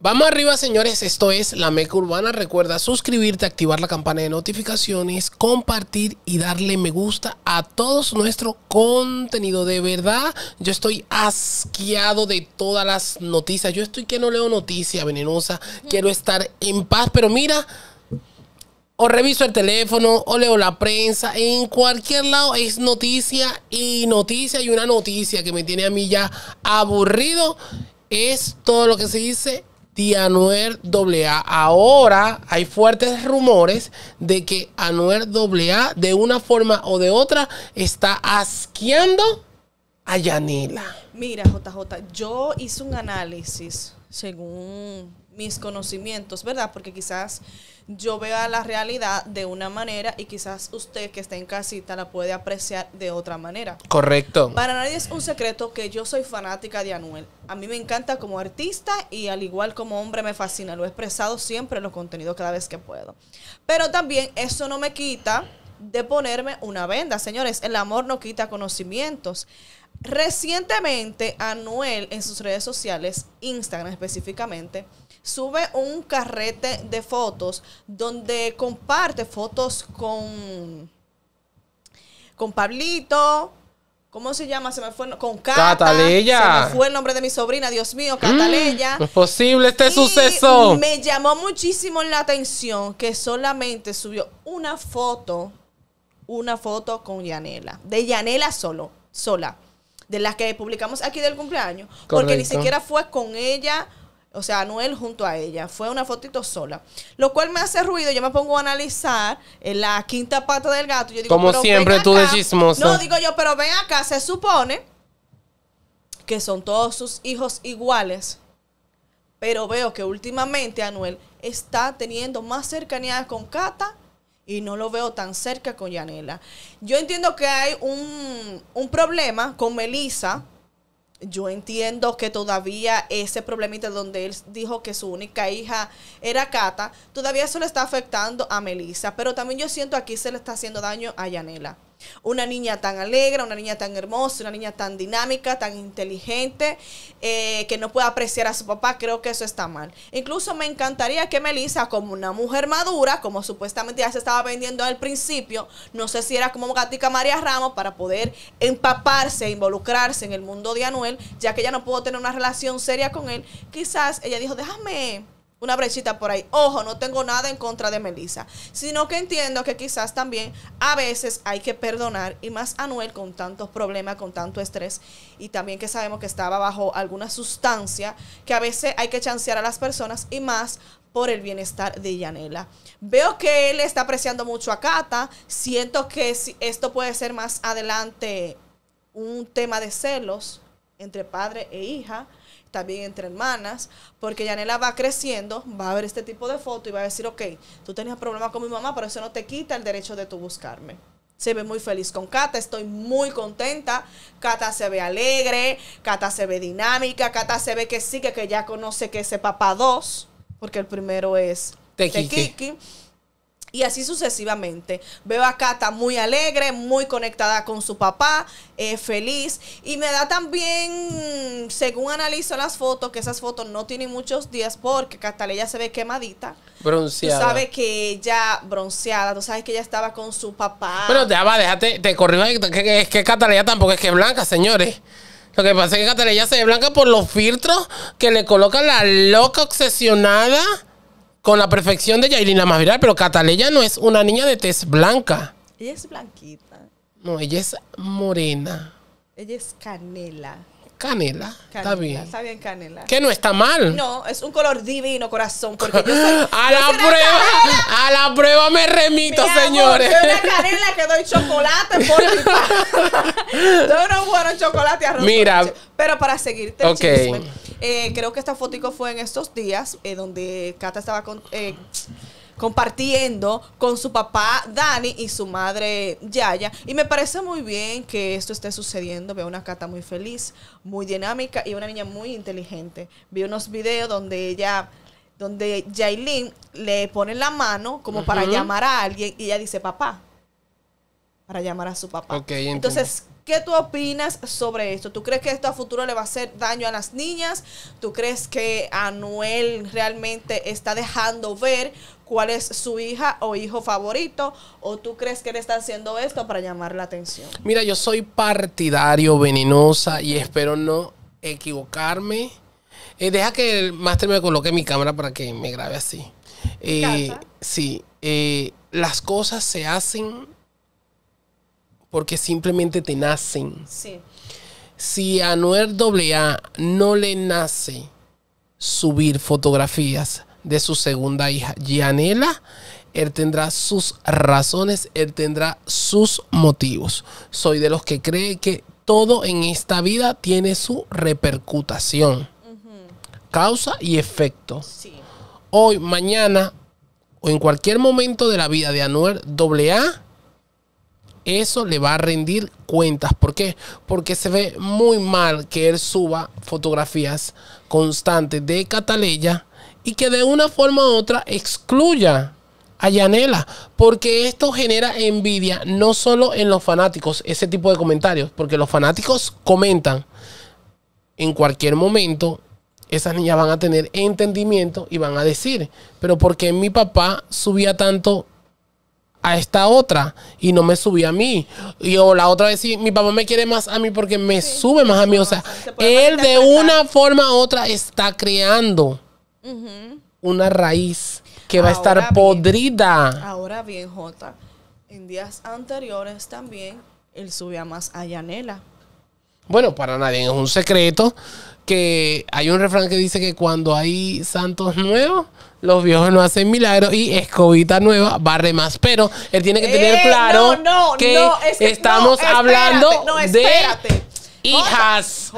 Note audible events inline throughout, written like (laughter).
Vamos arriba, señores. Esto es La Meca Urbana. Recuerda suscribirte, activar la campana de notificaciones, compartir y darle me gusta a todos nuestro contenido. De verdad, yo estoy asqueado de todas las noticias. Yo estoy que no leo noticias venenosa Quiero estar en paz, pero mira o reviso el teléfono, o leo la prensa, en cualquier lado es noticia y noticia y una noticia que me tiene a mí ya aburrido, es todo lo que se dice de Anuel AA. Ahora hay fuertes rumores de que Anuel AA de una forma o de otra está asqueando a Yanila. Mira, JJ, yo hice un análisis según mis conocimientos, ¿verdad? Porque quizás yo vea la realidad de una manera y quizás usted que está en casita la puede apreciar de otra manera. Correcto. Para nadie es un secreto que yo soy fanática de Anuel. A mí me encanta como artista y al igual como hombre me fascina. Lo he expresado siempre en los contenidos cada vez que puedo. Pero también eso no me quita de ponerme una venda. Señores, el amor no quita conocimientos. Recientemente, Anuel en sus redes sociales, Instagram específicamente, sube un carrete de fotos donde comparte fotos con, con Pablito. ¿Cómo se llama? Se me fue con Cata, Se me fue el nombre de mi sobrina, Dios mío, mm, Cataleya. es posible este y suceso. Me llamó muchísimo la atención que solamente subió una foto, una foto con Yanela, de Yanela solo, sola, de las que publicamos aquí del cumpleaños, porque ni siquiera fue con ella o sea, Anuel junto a ella. Fue una fotito sola. Lo cual me hace ruido. Yo me pongo a analizar eh, la quinta pata del gato. Yo digo, Como siempre, tú decís, No, digo yo, pero ven acá. Se supone que son todos sus hijos iguales. Pero veo que últimamente Anuel está teniendo más cercanía con Cata y no lo veo tan cerca con Yanela. Yo entiendo que hay un, un problema con Melissa yo entiendo que todavía ese problemita donde él dijo que su única hija era Cata, todavía eso le está afectando a Melissa, pero también yo siento aquí se le está haciendo daño a Yanela. Una niña tan alegre, una niña tan hermosa, una niña tan dinámica, tan inteligente, eh, que no puede apreciar a su papá, creo que eso está mal. Incluso me encantaría que Melissa, como una mujer madura, como supuestamente ya se estaba vendiendo al principio, no sé si era como Gatica María Ramos, para poder empaparse, e involucrarse en el mundo de Anuel, ya que ella no pudo tener una relación seria con él, quizás ella dijo, déjame una brechita por ahí. Ojo, no tengo nada en contra de Melissa, sino que entiendo que quizás también a veces hay que perdonar y más a con tantos problemas, con tanto estrés y también que sabemos que estaba bajo alguna sustancia, que a veces hay que chancear a las personas y más por el bienestar de Yanela. Veo que él está apreciando mucho a Cata. Siento que esto puede ser más adelante un tema de celos entre padre e hija, también entre hermanas, porque Yanela va creciendo, va a ver este tipo de fotos y va a decir, ok, tú tenías problemas con mi mamá, pero eso no te quita el derecho de tú buscarme. Se ve muy feliz con Cata, estoy muy contenta. Cata se ve alegre, Cata se ve dinámica, Cata se ve que sí, que, ya conoce que ese papá dos, porque el primero es Tequique. Y así sucesivamente. Veo a Cata muy alegre, muy conectada con su papá, eh, feliz. Y me da también, según analizo las fotos, que esas fotos no tienen muchos días porque ya se ve quemadita. Bronceada. Tú sabes que ella, bronceada, tú sabes que ella estaba con su papá. Bueno, te va, déjate, te corrijo. Es que, Cata tampoco es que es blanca, señores. Lo que pasa es que Cataleya se ve blanca por los filtros que le coloca la loca obsesionada con la perfección de Yailina Maviral, pero Cataleya no es una niña de tez blanca. Ella es blanquita. No, ella es morena. Ella es canela. Canela. está bien. Está bien, canela. Que no está mal. No, es un color divino, corazón. Porque yo (laughs) a la prueba, a la prueba me remito, señores. Amor, una canela que doy chocolate por mi (laughs) Yo no bueno chocolate arroz. Mira. Pero para seguirte, okay. eh, creo que esta fotico fue en estos días eh, donde Cata estaba con. Eh, compartiendo con su papá Dani y su madre Yaya. Y me parece muy bien que esto esté sucediendo. Veo una Cata muy feliz, muy dinámica y una niña muy inteligente. Vi unos videos donde ella donde Jailin le pone la mano como para llamar a alguien y ella dice papá para llamar a su papá. Entonces, ¿Qué tú opinas sobre esto? ¿Tú crees que esto a futuro le va a hacer daño a las niñas? ¿Tú crees que Anuel realmente está dejando ver cuál es su hija o hijo favorito? ¿O tú crees que le está haciendo esto para llamar la atención? Mira, yo soy partidario venenosa y espero no equivocarme. Eh, deja que el máster me coloque mi cámara para que me grabe así. Y eh, sí, eh, las cosas se hacen porque simplemente te nacen. Sí. Si a Noel AA no le nace subir fotografías de su segunda hija, Gianela, él tendrá sus razones, él tendrá sus motivos. Soy de los que cree que todo en esta vida tiene su repercutación. Causa y efecto. Hoy, mañana o en cualquier momento de la vida de Anuel AA, eso le va a rendir cuentas. ¿Por qué? Porque se ve muy mal que él suba fotografías constantes de Cataleya y que de una forma u otra excluya a Yanela, porque esto genera envidia no solo en los fanáticos, ese tipo de comentarios, porque los fanáticos comentan en cualquier momento esas niñas van a tener entendimiento y van a decir, pero porque mi papá subía tanto a esta otra y no me subí a mí. Y o la otra vez sí, mi papá me quiere más a mí porque me sube más a mí. O sea, él de una forma u otra está creando una raíz que va a estar podrida. Ahora bien, Jota, en días anteriores también él subía más a Yanela bueno, para nadie es un secreto que hay un refrán que dice que cuando hay santos nuevos, los viejos no hacen milagros y escobita nueva barre más. Pero él tiene que tener claro que estamos hablando de hijas.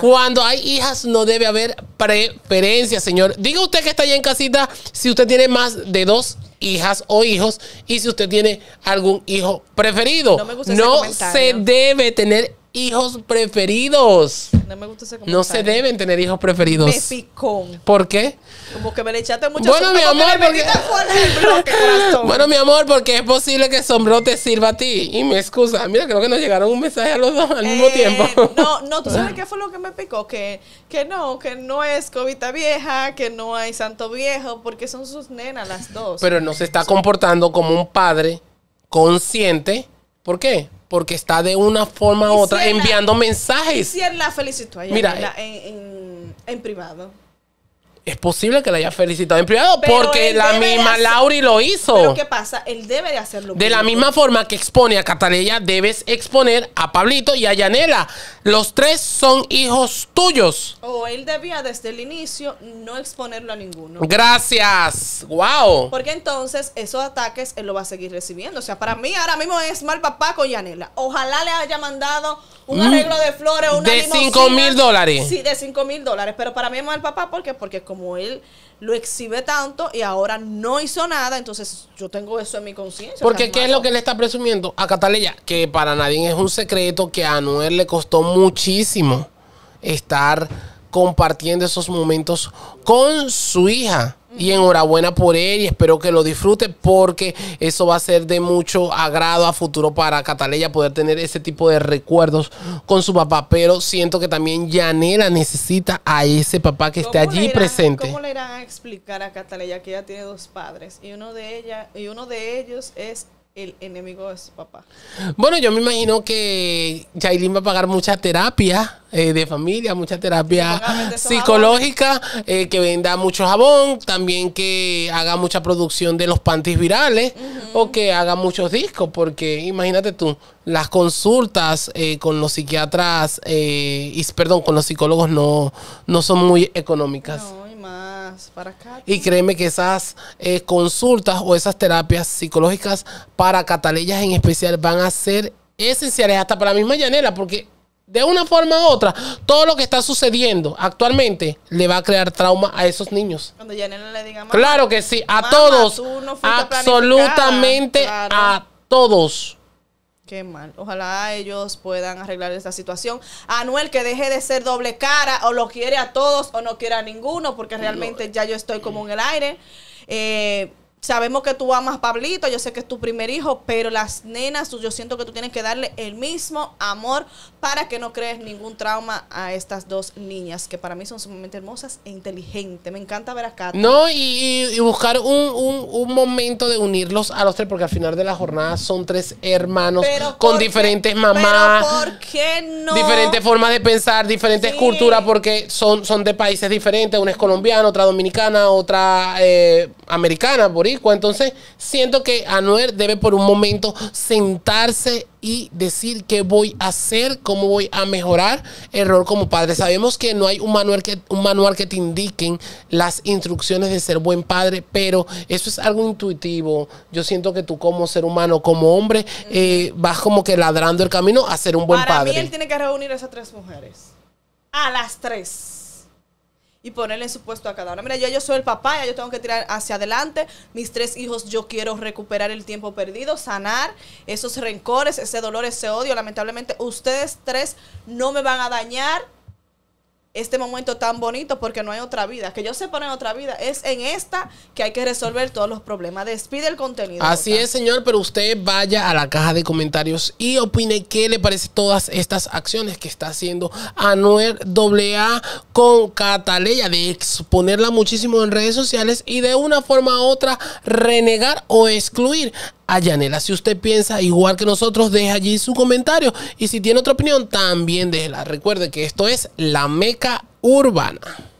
Cuando hay hijas no debe haber preferencia, señor. Diga usted que está allá en casita si usted tiene más de dos hijas o hijos y si usted tiene algún hijo preferido. No, se debe tener hijos preferidos. No me gusta ese No se deben tener hijos preferidos. Me ¿Por qué? Como que me le echaste mucho Bueno, mi amor, porque... Bueno, mi amor, porque es posible que Sombrero te sirva a ti. Y me excusa. Mira, creo que nos llegaron un mensaje a los dos al mismo eh, tiempo. No, no, ¿tú sabes qué fue lo que me picó? Que, que no, que no es covita Vieja, que no hay Santo Viejo, porque son sus nenas las dos. Pero no se está comportando como un padre consciente. ¿Por qué? porque está de una forma u otra enviando mensajes. Si la felicitó a Mira, eh, en, privado. Es posible que la haya felicitado en privado porque la misma Lauri lo hizo. Pero ¿qué pasa? Él debe de hacerlo. De la misma forma que expone a Cataleya, debes exponer a Pablito y a Yanela. Los tres son hijos tuyos. O él debía desde el inicio no exponerlo a ninguno. Gracias. Wow. Porque entonces esos ataques él lo va a seguir recibiendo. O sea, para mí ahora mismo es mal papá con Yanela. Ojalá le haya mandado un mm. arreglo de flores, una De cinco mil dólares. Sí, de cinco mil dólares. Pero para mí es mal papá porque, porque como él lo exhibe tanto y ahora no hizo nada, entonces yo tengo eso en mi conciencia. Porque ¿qué es lo que le está presumiendo a Cataleya? Que para nadie es un secreto que a Anuel le costó muchísimo estar compartiendo esos momentos con su hija y enhorabuena por él y espero que lo disfrute porque eso va a ser de mucho agrado a futuro para Cataleya poder tener ese tipo de recuerdos con su papá. Pero siento que también Yanela necesita a ese papá que esté allí presente. ¿Cómo le irán a explicar a Cataleya que ella tiene dos padres y uno de ella y uno de ellos es el enemigo de su papá. Bueno, yo me imagino que Jailin va a pagar mucha terapia eh, de familia, mucha terapia psicológica, eh, que venda mucho jabón, también que haga mucha producción de los panties virales o que haga muchos discos, porque imagínate tú, las consultas eh, con los psiquiatras, y, perdón, con los psicólogos no, no son muy económicas. Y créeme que esas eh, consultas o esas terapias psicológicas para cataleyas en especial van a ser esenciales hasta para la misma Yanela, porque de una forma u otra, todo lo que está sucediendo actualmente le va a crear trauma a esos niños. Claro que sí, a todos. absolutamente a todos. Qué mal. Ojalá ellos puedan arreglar esta situación. Anuel, que deje de ser doble cara, o lo quiere a todos o no quiere a ninguno, porque realmente ya yo estoy como en el aire. Eh, sabemos que tú amas a Pablito, yo sé que es tu primer hijo, pero las nenas, yo siento que tú tienes que darle el mismo amor para que no crees ningún trauma a estas dos niñas, que para mí son sumamente hermosas e inteligentes. Me encanta ver a Cata No, y, buscar un, momento de unirlos a los tres, porque al final de la jornada son tres hermanos con diferentes mamás. Diferentes formas de pensar, diferentes culturas, porque son, son de países diferentes. Una es colombiana, otra dominicana, otra eh, americana, por entonces, siento que Anuel debe por un momento sentarse y decir qué voy a hacer, cómo voy a mejorar el rol como padre. Sabemos que no hay un manual que, un manual que te indiquen las instrucciones de ser buen padre, pero eso es algo intuitivo. Yo siento que tú como ser humano, como hombre, eh, vas como que ladrando el camino a ser un buen padre. Para él tiene que reunir a esas tres mujeres. A las tres y ponerle en su puesto a cada uno. Mira, yo soy el papá, ya yo tengo que tirar hacia adelante. Mis tres hijos, yo quiero recuperar el tiempo perdido, sanar esos rencores, ese dolor, ese odio. Lamentablemente, ustedes tres no me van a dañar este momento tan bonito porque no hay otra vida. Que yo sepa, en otra vida. Es en esta que hay que resolver todos los problemas. Despide el contenido. Así es, señor, pero usted vaya a la caja de comentarios y opine qué le parece todas estas acciones que está haciendo Anuel AA con Cataleya de exponerla muchísimo en redes sociales y de una forma u otra renegar o excluir Ayanela, Si usted piensa igual que nosotros, deje allí su comentario. Y si tiene otra opinión, también déjela. Recuerde que esto es la Meca Urbana.